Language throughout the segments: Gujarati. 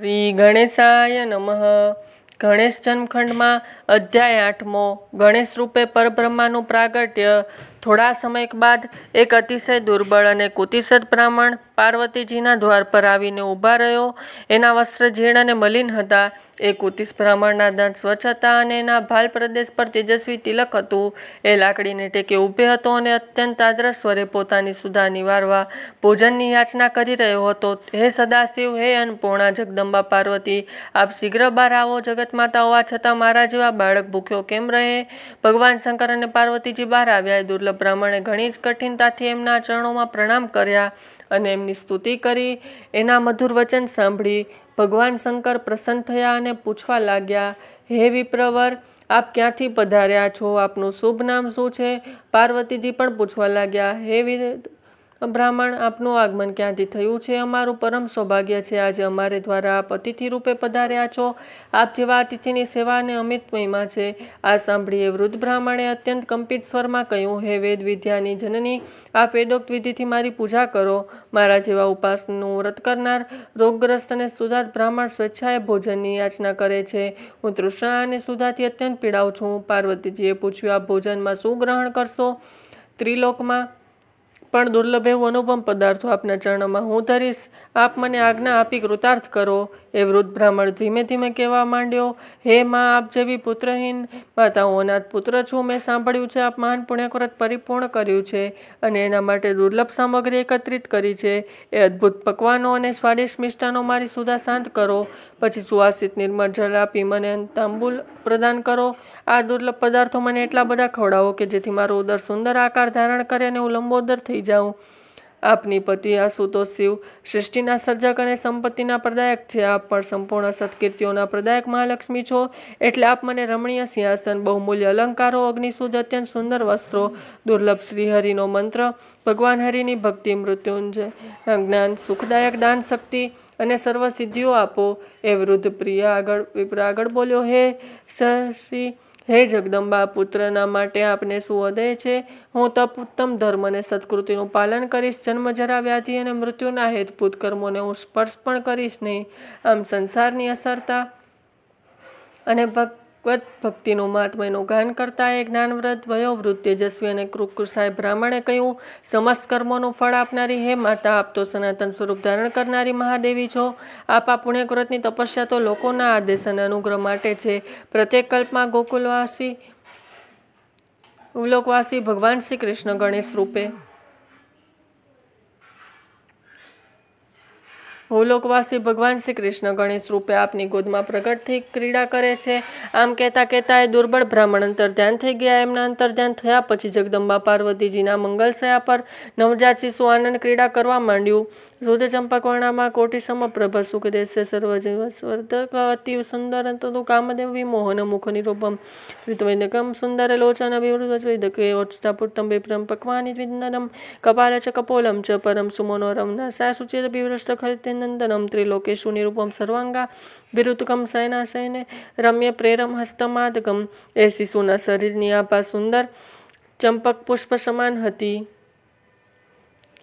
શ્રી ગણેશાય નમઃ ગણેશ જન્મખંડમાં અધ્યાય આઠમો ગણેશ રૂપે પરબ્રહ્માનું પ્રાગટ્ય થોડા સમય બાદ એક અતિશય દુર્બળ અને કુતિસદ બ્રાહ્મણ પાર્વતીજીના દ્વાર પર આવીને ઊભા રહ્યો એના વસ્ત્ર ઝીણ અને મલિન હતા એ કુતિસ બ્રાહ્મણના દાંત સ્વચ્છ હતા અને એના ભાલ પ્રદેશ પર તેજસ્વી તિલક હતું એ લાકડીને ટેકે ઊભે હતો અને અત્યંત આદ્ર સ્વરે પોતાની સુધા નિવારવા ભોજનની યાચના કરી રહ્યો હતો હે સદાશિવ હે અન્નપૂર્ણા જગદંબા પાર્વતી આપ શીઘ્ર બહાર આવો જગત માતા હોવા છતાં મારા જેવા બાળક ભૂખ્યો કેમ રહે ભગવાન શંકર અને પાર્વતીજી બહાર આવ્યા એ દુર્લભ બ્રાહ્મણે ઘણી જ કઠિનતાથી એમના ચરણોમાં પ્રણામ કર્યા અને એમની સ્તુતિ કરી એના મધુર વચન સાંભળી ભગવાન શંકર પ્રસન્ન થયા અને પૂછવા લાગ્યા હે વિપ્રવર આપ ક્યાંથી પધાર્યા છો આપનું શુભ નામ શું છે પાર્વતીજી પણ પૂછવા લાગ્યા હે વિ બ્રાહ્મણ આપનું આગમન ક્યાંથી થયું છે અમારું પરમ સૌભાગ્ય છે આજે અમારે દ્વારા આપ અતિથિ રૂપે પધાર્યા છો આપ જેવા અતિથિની સેવા અને અમિત મહિમા છે આ સાંભળીએ વૃદ્ધ બ્રાહ્મણે અત્યંત કંપિત સ્વરમાં કહ્યું હે વેદ વિદ્યાની જનની આપ વેદોક્ત વિધિથી મારી પૂજા કરો મારા જેવા ઉપાસનું વ્રત કરનાર રોગગ્રસ્ત અને સુધાત બ્રાહ્મણ સ્વેચ્છાએ ભોજનની યાચના કરે છે હું તૃષ્ણા અને સુધાથી અત્યંત પીડાઉ છું પાર્વતીજીએ પૂછ્યું આ ભોજનમાં શું ગ્રહણ કરશો ત્રિલોકમાં પણ દુર્લભ એવું અનુપમ પદાર્થો આપના ચરણમાં હું ધરીશ આપ મને આજ્ઞા આપી કૃતાર્થ કરો એ વૃદ્ધ બ્રાહ્મણ ધીમે ધીમે કહેવા માંડ્યો હે માં આપ જેવી પુત્રહીન માતા હું અનાથ પુત્ર છું મેં સાંભળ્યું છે આપ મહાન પુણ્યકૃત પરિપૂર્ણ કર્યું છે અને એના માટે દુર્લભ સામગ્રી એકત્રિત કરી છે એ અદ્ભુત પકવાનો અને સ્વાદિષ્ટ મિષ્ટાનો મારી સુધા શાંત કરો પછી સુવાસિત નિર્મળ જળ આપી મને તાંબુલ પ્રદાન કરો આ દુર્લભ પદાર્થો મને એટલા બધા ખવડાવો કે જેથી મારો ઉદર સુંદર આકાર ધારણ કરે અને હું લંબોદર થઈ થઈ જાઉં આપની પતિ આશુતોષ શિવ સૃષ્ટિના સર્જક અને સંપત્તિના પ્રદાયક છે આપ પણ સંપૂર્ણ સત્કીર્તિઓના પ્રદાયક મહાલક્ષ્મી છો એટલે આપ મને રમણીય સિંહાસન બહુમૂલ્ય અલંકારો અગ્નિસુદ અત્યંત સુંદર વસ્ત્રો દુર્લભ શ્રીહરિનો મંત્ર ભગવાન હરિની ભક્તિ મૃત્યુંજય જ્ઞાન સુખદાયક દાન શક્તિ અને સર્વસિદ્ધિઓ આપો એ વૃદ્ધ પ્રિય આગળ વિપ્ર આગળ બોલ્યો હે સર શ્રી હે જગદંબા પુત્રના માટે આપને સુઓદય છે હું તપ ઉત્તમ ધર્મ અને સત્કૃતિનું પાલન કરીશ જન્મ જરા વ્યાધિ અને મૃત્યુના હેતભૂત કર્મોને હું સ્પર્શ પણ કરીશ નહીં આમ સંસારની અસરતા અને ભક્ત વ્રત ભક્તિનું મહાત્મયનું એનું ગાન કરતા એ જ્ઞાનવ્રત વયોવૃદ્ધ તેજસ્વી અને સાહેબ બ્રાહ્મણે કહ્યું સમસ્ત કર્મોનું ફળ આપનારી હે માતા આપ તો સનાતન સ્વરૂપ ધારણ કરનારી મહાદેવી છો આપ આ પુણ્યકૃતની તપસ્યા તો લોકોના આદેશ અને અનુગ્રહ માટે છે પ્રત્યેક કલ્પમાં ગોકુલવાસી ઉલોકવાસી ભગવાન શ્રી કૃષ્ણ ગણેશ રૂપે ભૂલોકવાસી ભગવાન શ્રી કૃષ્ણ ગણેશ રૂપે આપની ગોદમાં પ્રગટ થઈ ક્રીડા કરે છે આમ કહેતા કહેતા એ દુર્બળ બ્રાહ્મણ અંતર ધ્યાન થઈ ગયા એમના અંતર ધ્યાન થયા પછી જગદંબા પાર્વતીજીના મંગલશયા પર નવજાત શિશુ આનંદ ક્રીડા કરવા માંડ્યું રુદ ચંપકવર્ણામાં કોટી સમપ્રભ સુખદેશે સર્વજીવસ્વર્ધક અતિ સુંદર તું કામદેવ વિમોહન મુખ નિરૂપમ ઋતવૈદકમ સુંદર લોચન વિવૃતવૈદકે ઓચ્ચાપુટ્ટમ વિપ્રમ પકવાની વિદનમ કપાલ ચ કપોલમ ચ પરમ સુમનોરમ ન સા સુચિર વિવૃષ્ટ ખરિતેન नन्दनं त्रिलोकेषु निरूपं सर्वाङ्गा વિરુદ્ધકમ સૈના સૈને રમ્ય પ્રેરમ હસ્તમાદગમ એ શિશુના શરીરની આભા સુંદર ચંપક પુષ્પ સમાન હતી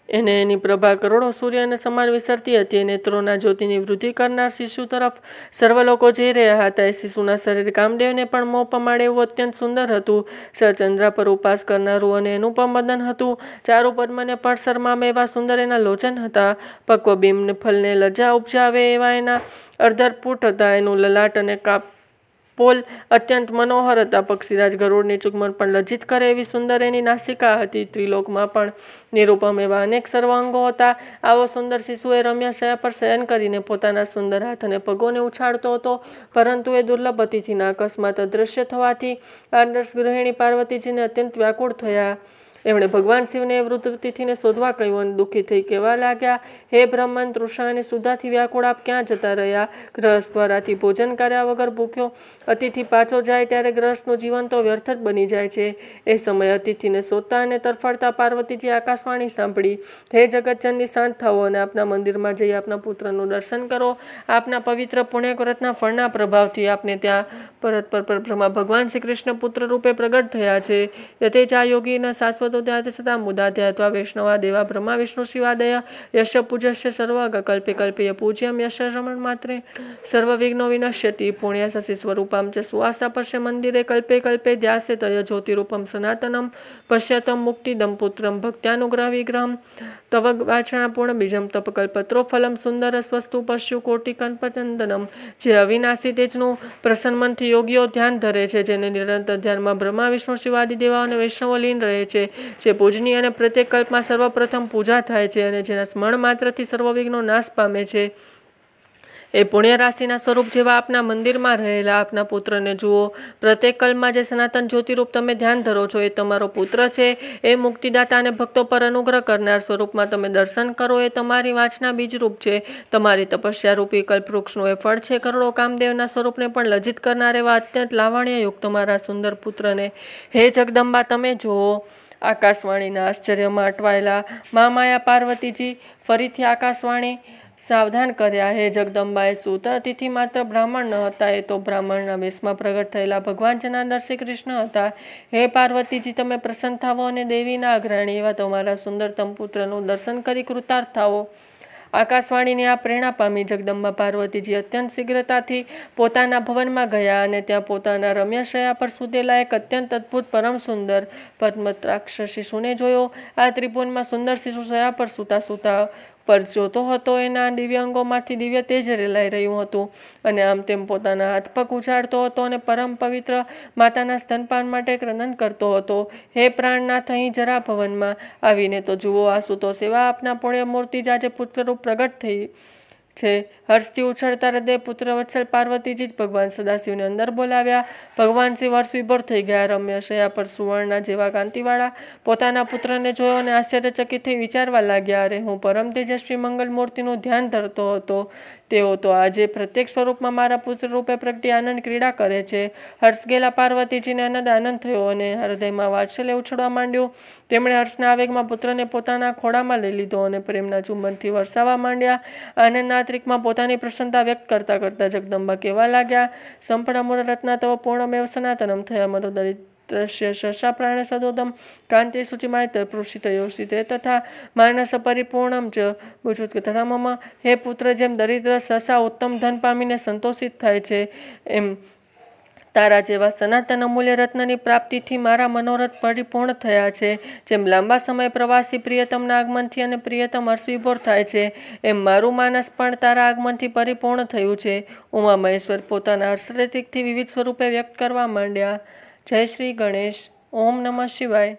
એને એની પ્રભા કરોડો સૂર્યને સમાન વિસરતી હતી નેત્રોના જ્યોતિની વૃદ્ધિ કરનાર શિશુ તરફ સર્વ લોકો જઈ રહ્યા હતા એ શિશુના શરીર કામદેવને પણ મોં પમાડે એવું અત્યંત સુંદર હતું સરચંદ્રા પર ઉપાસ કરનારું અને એનું પણ મદન હતું ચારુ પદ્મને પણ શરમામે એવા સુંદર એના લોચન હતા પક્વ બીમને ફલને લજા ઉપજાવે એવા એના અર્ધર હતા એનું લલાટ અને કાપ પોલ અત્યંત મનોહર હતા પક્ષીરાજ ગરુડની ચુગમન પણ લજ્જિત કરે એવી સુંદર એની નાસિકા હતી ત્રિલોકમાં પણ નિરૂપમ એવા અનેક સર્વાંગો હતા આવો સુંદર શિશુએ રમ્યા શયા પર શયન કરીને પોતાના સુંદર હાથ અને પગોને ઉછાળતો હતો પરંતુ એ દુર્લભ અતિથિના અકસ્માત અદૃશ્ય થવાથી આદર્શ ગૃહિણી પાર્વતીજીને અત્યંત વ્યાકુળ થયા એમણે ભગવાન શિવને વૃદ્ધતિથિને શોધવા કહ્યું અને દુઃખી થઈ કહેવા લાગ્યા હે બ્રહ્મન તૃષા અને સુધાથી વ્યાકુળ આપ ક્યાં જતા રહ્યા ગ્રહસ્થ દ્વારાથી ભોજન કર્યા વગર ભૂખ્યો અતિથિ પાછો જાય ત્યારે ગ્રહસ્થનું જીવન તો વ્યર્થ જ બની જાય છે એ સમયે અતિથિને સોતા અને તરફડતા પાર્વતીજી આકાશવાણી સાંભળી હે જગતચંદની શાંત થવો અને આપના મંદિરમાં જઈ આપના પુત્રનું દર્શન કરો આપના પવિત્ર પુણ્યકુરતના ફળના પ્રભાવથી આપને ત્યાં પરત પર પરબ્રહ્મા ભગવાન શ્રી કૃષ્ણ પુત્ર રૂપે પ્રગટ થયા છે તેથી જ આ યોગીના શાશ્વત ધ્યાતે સદા મુદા ધ્યાત્વા વૈષ્ણવા દેવા બ્રહ્મા વિષ્ણુ શિવાદય યશ પૂજસ્ય સર્વાગ કલ્પે કલ્પે પૂજ્યમ યશ રમણ માત્રે સર્વ વિઘ્નો વિનશ્યતિ પુણ્ય સસી સ્વરૂપમ છે સુવાસા પશ્ય મંદિરે કલ્પે કલ્પે ધ્યાસે તય જ્યોતિરૂપમ સનાતનમ પશ્યતમ મુક્તિદમ પુત્રમ ભક્ત્યાનુગ્રહ વિગ્રહમ તવ વાચનાપૂર્ણ બીજમ તપકલ્પત્રો ફલમ સુંદર સ્વસ્તુ પશ્યુ કોટિ કોટિકલ્પચંદનમ જે અવિનાશી તેજનું પ્રસન્ન મનથી યોગીઓ ધ્યાન ધરે છે જેને નિરંતર ધ્યાનમાં બ્રહ્મા વિષ્ણુ શિવાદી અને વૈષ્ણવ લીન રહે છે જે પૂજની અને પ્રત્યેક કલ્પમાં સર્વપ્રથમ પૂજા થાય છે અને જેના સ્મરણ માત્રથી સર્વવિઘ્નો નાશ પામે છે એ પુણ્ય રાશિના સ્વરૂપ જેવા આપના મંદિરમાં રહેલા આપના પુત્રને જુઓ પ્રત્યેક કલમાં જે સનાતન જ્યોતિરૂપ તમે ધ્યાન ધરો છો એ તમારો પુત્ર છે એ મુક્તિદાતા અને ભક્તો પર અનુગ્રહ કરનાર સ્વરૂપમાં તમે દર્શન કરો એ તમારી વાંચના બીજરૂપ છે તમારી તપસ્યારૂપી કલ્પવૃક્ષનું એ ફળ છે કરોડો કામદેવના સ્વરૂપને પણ લજિત કરનાર એવા અત્યંત લાવણ્ય લાવણ્યયુક્ત તમારા સુંદર પુત્રને હે જગદંબા તમે જુઓ આકાશવાણીના આશ્ચર્યમાં અટવાયેલા મા માયા પાર્વતીજી ફરીથી આકાશવાણી સાવધાન કર્યા હે જગદંબાએ સૂત અતિથિ માત્ર બ્રાહ્મણ ન હતા એ તો બ્રાહ્મણના વેશમાં પ્રગટ થયેલા ભગવાન જનાર્દન શ્રી કૃષ્ણ હતા હે પાર્વતીજી તમે પ્રસન્ન થાવો અને દેવીના અગ્રણી એવા તમારા સુંદરતમ પુત્રનું દર્શન કરી કૃતાર્થ થાવો આકાશવાણીની આ પ્રેરણા પામી જગદંબા પાર્વતીજી અત્યંત શીઘ્રતાથી પોતાના ભવનમાં ગયા અને ત્યાં પોતાના રમ્યાશયા પર સુતેલા એક અત્યંત અદ્ભુત પરમ સુંદર પદ્મત્રાક્ષ શિશુને જોયો આ ત્રિપુવનમાં સુંદર શિશુ શયા પર સૂતા સૂતા પર જોતો હતો એના દિવ્યાંગોમાંથી દિવ્ય તેજ રેલાઈ રહ્યું હતું અને આમ તેમ પોતાના હાથ પગ ઉછાળતો હતો અને પરમ પવિત્ર માતાના સ્તનપાન માટે ક્રદન કરતો હતો હે પ્રાણનાથ અહીં જરા ભવનમાં આવીને તો જુઓ આસુતોષ સેવા આપના પુણ્યમૂર્તિ જ આજે પુત્રરૂપ પ્રગટ થઈ છે હર્ષથી ઉછળતા હૃદય પુત્ર વત્સલ પાર્વતીજી જ ભગવાન સદાશિવને અંદર બોલાવ્યા ભગવાન શિવ હર્ષ વિભોર થઈ ગયા રમ્ય શયા પર સુવર્ણા જેવા કાંતિવાળા પોતાના પુત્રને જોયો અને આશ્ચર્યચકિત થઈ વિચારવા લાગ્યા અરે હું પરમ તેજસ્વી મંગલ મૂર્તિનું ધ્યાન ધરતો હતો તેઓ તો આજે પ્રત્યેક સ્વરૂપમાં મારા પુત્ર રૂપે પ્રગટી આનંદ ક્રીડા કરે છે હર્ષ ગેલા પાર્વતીજીને આનંદ આનંદ થયો અને હૃદયમાં વાત્સલ્ય ઉછળવા માંડ્યું તેમણે હર્ષના આવેગમાં પુત્રને પોતાના ખોળામાં લઈ લીધો અને પ્રેમના ચુંબનથી વરસાવા માંડ્યા આનંદના ત્રિકમાં પોતાની પ્રસન્નતા વ્યક્ત કરતા કરતા જગદંબા કેવા લાગ્યા સંપૂર્ણ રત્ના તવ પૂર્ણમેવ સનાતનમ થયા મરો દરિદ્ર દ્રશ્ય સસા પ્રાણ સદોદમ કાંતિ સૂચિમાય તૃષિત યોષિત તથા માનસ પરિપૂર્ણમ જ બુજુત્ક તથા મમ હે પુત્ર જેમ દરિદ્ર સસા ઉત્તમ ધન પામીને સંતોષિત થાય છે એમ તારા જેવા સનાતન અમૂલ્ય રત્નની પ્રાપ્તિથી મારા મનોરથ પરિપૂર્ણ થયા છે જેમ લાંબા સમય પ્રવાસી પ્રિયતમના આગમનથી અને પ્રિયતમ હર્ષવિભોર થાય છે એમ મારું માનસ પણ તારા આગમનથી પરિપૂર્ણ થયું છે ઉમા મહેશ્વર પોતાના હર્ષરેતિકથી વિવિધ સ્વરૂપે વ્યક્ત કરવા માંડ્યા જય શ્રી ગણેશ ઓમ નમઃ શિવાય